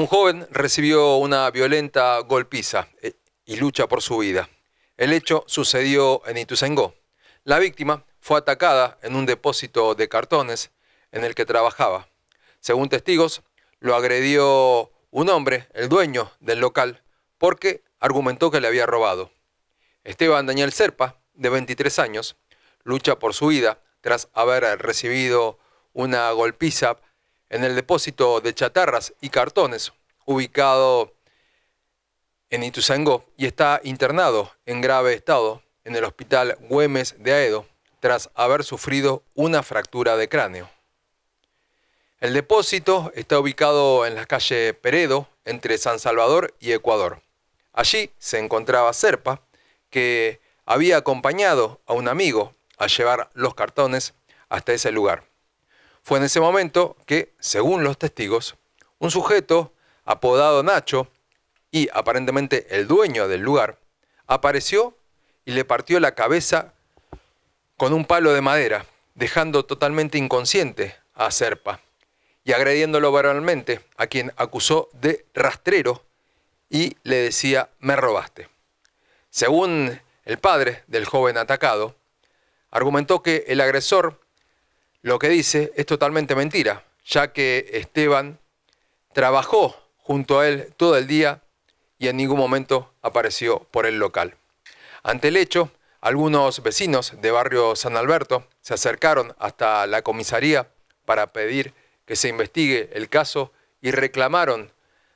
Un joven recibió una violenta golpiza eh, y lucha por su vida. El hecho sucedió en Itusengó. La víctima fue atacada en un depósito de cartones en el que trabajaba. Según testigos, lo agredió un hombre, el dueño del local, porque argumentó que le había robado. Esteban Daniel Serpa, de 23 años, lucha por su vida tras haber recibido una golpiza en el depósito de chatarras y cartones ubicado en Itusangó, y está internado en grave estado en el hospital Güemes de Aedo tras haber sufrido una fractura de cráneo. El depósito está ubicado en la calle Peredo entre San Salvador y Ecuador. Allí se encontraba Serpa, que había acompañado a un amigo a llevar los cartones hasta ese lugar. Fue en ese momento que, según los testigos, un sujeto apodado Nacho y aparentemente el dueño del lugar apareció y le partió la cabeza con un palo de madera, dejando totalmente inconsciente a Serpa y agrediéndolo verbalmente, a quien acusó de rastrero y le decía, me robaste. Según el padre del joven atacado, argumentó que el agresor lo que dice es totalmente mentira, ya que Esteban trabajó junto a él todo el día y en ningún momento apareció por el local. Ante el hecho, algunos vecinos de barrio San Alberto se acercaron hasta la comisaría para pedir que se investigue el caso y reclamaron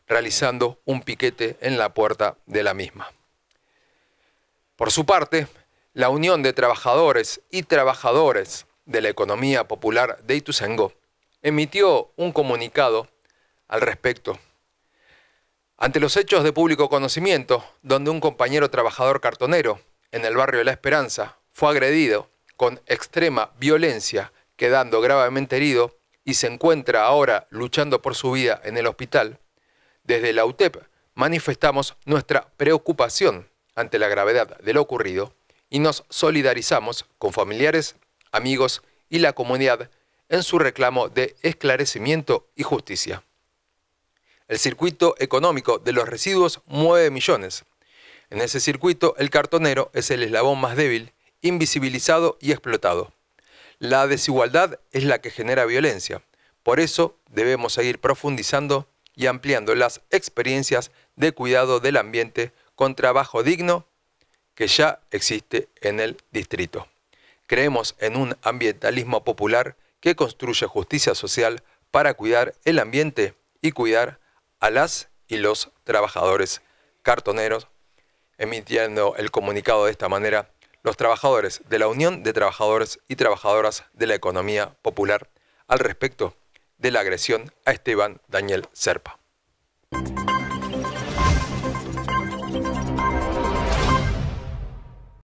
realizando un piquete en la puerta de la misma. Por su parte, la Unión de Trabajadores y Trabajadores de la Economía Popular de Ituzaingó emitió un comunicado al respecto. Ante los hechos de público conocimiento, donde un compañero trabajador cartonero en el barrio de La Esperanza fue agredido con extrema violencia, quedando gravemente herido y se encuentra ahora luchando por su vida en el hospital, desde la UTEP manifestamos nuestra preocupación ante la gravedad de lo ocurrido y nos solidarizamos con familiares amigos y la comunidad en su reclamo de esclarecimiento y justicia. El circuito económico de los residuos mueve millones. En ese circuito el cartonero es el eslabón más débil, invisibilizado y explotado. La desigualdad es la que genera violencia. Por eso debemos seguir profundizando y ampliando las experiencias de cuidado del ambiente con trabajo digno que ya existe en el distrito. Creemos en un ambientalismo popular que construye justicia social para cuidar el ambiente y cuidar a las y los trabajadores cartoneros. Emitiendo el comunicado de esta manera, los trabajadores de la Unión de Trabajadores y Trabajadoras de la Economía Popular al respecto de la agresión a Esteban Daniel Serpa.